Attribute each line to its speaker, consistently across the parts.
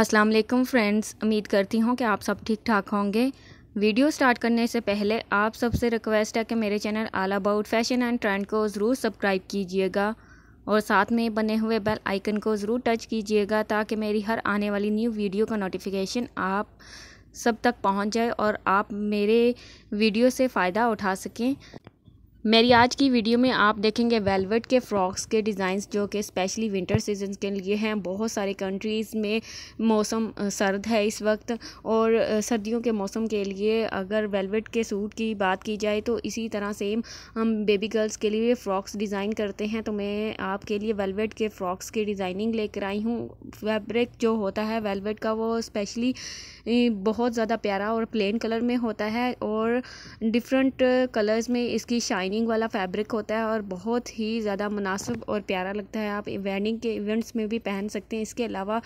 Speaker 1: अस्सलाम वालेकुम फ्रेंड्स उम्मीद करती हूँ कि आप सब ठीक ठाक होंगे वीडियो स्टार्ट करने से पहले आप सबसे रिक्वेस्ट है कि मेरे channel all about fashion and trend को ज़रूर सब्सक्राइब कीजिएगा और साथ में बने हुए बेल आइकन को ज़रूर टच कीजिएगा ताकि मेरी हर आने वाली न्यू वीडियो का नोटिफिकेशन आप सब तक पहुँच जाए और आप मेरे वीडियो से फ़ायदा उठा सकें मेरी आज की वीडियो में आप देखेंगे वेलवेट के फ्रॉक्स के डिज़ाइंस जो कि स्पेशली विंटर सीजन के लिए हैं बहुत सारे कंट्रीज़ में मौसम सर्द है इस वक्त और सर्दियों के मौसम के लिए अगर वेलवेट के सूट की बात की जाए तो इसी तरह सेम हम बेबी गर्ल्स के लिए फ़्रॉक्स डिज़ाइन करते हैं तो मैं आपके लिए वेलवेट के फ़्रॉक्स की डिज़ाइनिंग लेकर आई हूँ फैब्रिक जो होता है वेलवेट का वो स्पेशली बहुत ज़्यादा प्यारा और प्लेन कलर में होता है और डिफरेंट कलर्स में इसकी शाइन लाइनिंग वाला फैब्रिक होता है और बहुत ही ज़्यादा मुनासिब और प्यारा लगता है आप वेडिंग के इवेंट्स में भी पहन सकते हैं इसके अलावा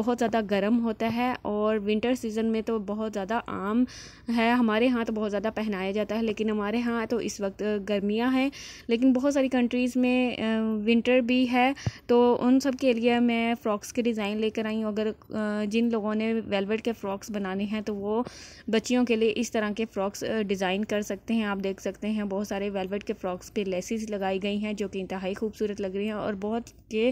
Speaker 1: बहुत ज़्यादा गर्म होता है और विंटर सीज़न में तो बहुत ज़्यादा आम है हमारे यहाँ तो बहुत ज़्यादा पहनाया जाता है लेकिन हमारे यहाँ तो इस वक्त गर्मियाँ हैं लेकिन बहुत सारी कंट्रीज़ में विंटर भी है तो उन सब के लिए मैं फ़्रॉक्स के डिज़ाइन लेकर आई हूँ अगर जिन लोगों ने वेलवेट के फ़्रॉक्स बनाने हैं तो वो बच्चियों के लिए इस तरह के फ़्रॉक्स डिज़ाइन कर सकते हैं आप देख सकते हैं बहुत सारे वेलवेट के फ्रॉक्स पे लेसिस लगाई गई हैं जो कि इंतहाई खूबसूरत लग रही हैं और बहुत के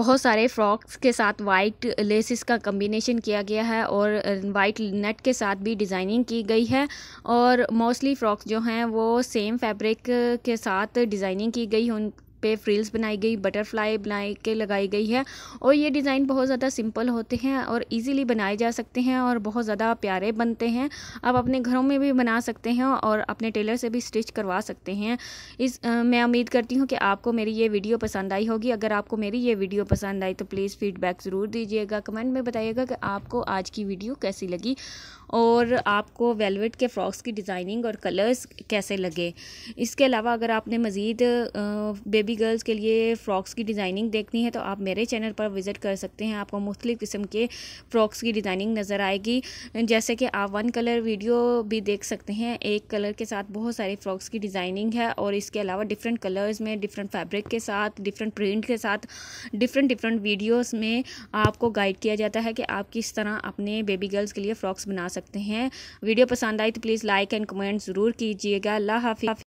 Speaker 1: बहुत सारे फ्रॉक्स के साथ वाइट लेसिस का कम्बिनेशन किया गया है और वाइट नेट के साथ भी डिज़ाइनिंग की गई है और मोस्टली फ्रॉक्स जो हैं वो सेम फैब्रिक के साथ डिज़ाइनिंग की गई उन पे फ्रिल्स बनाई गई बटरफ्लाई बनाई के लगाई गई है और ये डिज़ाइन बहुत ज़्यादा सिंपल होते हैं और इजीली बनाए जा सकते हैं और बहुत ज़्यादा प्यारे बनते हैं आप अपने घरों में भी बना सकते हैं और अपने टेलर से भी स्टिच करवा सकते हैं इस आ, मैं उम्मीद करती हूँ कि आपको मेरी ये वीडियो पसंद आई होगी अगर आपको मेरी ये वीडियो पसंद आई तो प्लीज़ फीडबैक ज़रूर दीजिएगा कमेंट में बताइएगा कि आपको आज की वीडियो कैसी लगी और आपको वेलवेट के फ्रॉक्स की डिज़ाइनिंग और कलर्स कैसे लगे इसके अलावा अगर आपने मज़ीद बेबी बेबी गर्ल्स के लिए फ़्रॉक्स की डिज़ाइनिंग देखनी है तो आप मेरे चैनल पर विज़िट कर सकते हैं आपको मुख्तलिफ़ किस्म के फ़्रॉक्स की डिज़ाइनिंग नज़र आएगी जैसे कि आप वन कलर वीडियो भी देख सकते हैं एक कलर के साथ बहुत सारे फ़्रॉक्स की डिज़ाइनिंग है और इसके अलावा डिफरेंट कलर्स में डिफरेंट फैब्रिक के साथ डिफरेंट प्रिंट के साथ डिफरेंट डिफरेंट वीडियोस में आपको गाइड किया जाता है कि आप किस तरह अपने बेबी गर्ल्स के लिए फ़्रॉक्स बना सकते हैं वीडियो पसंद आई तो प्लीज़ लाइक एंड कमेंट ज़रूर कीजिएगा अल्लाह हाफि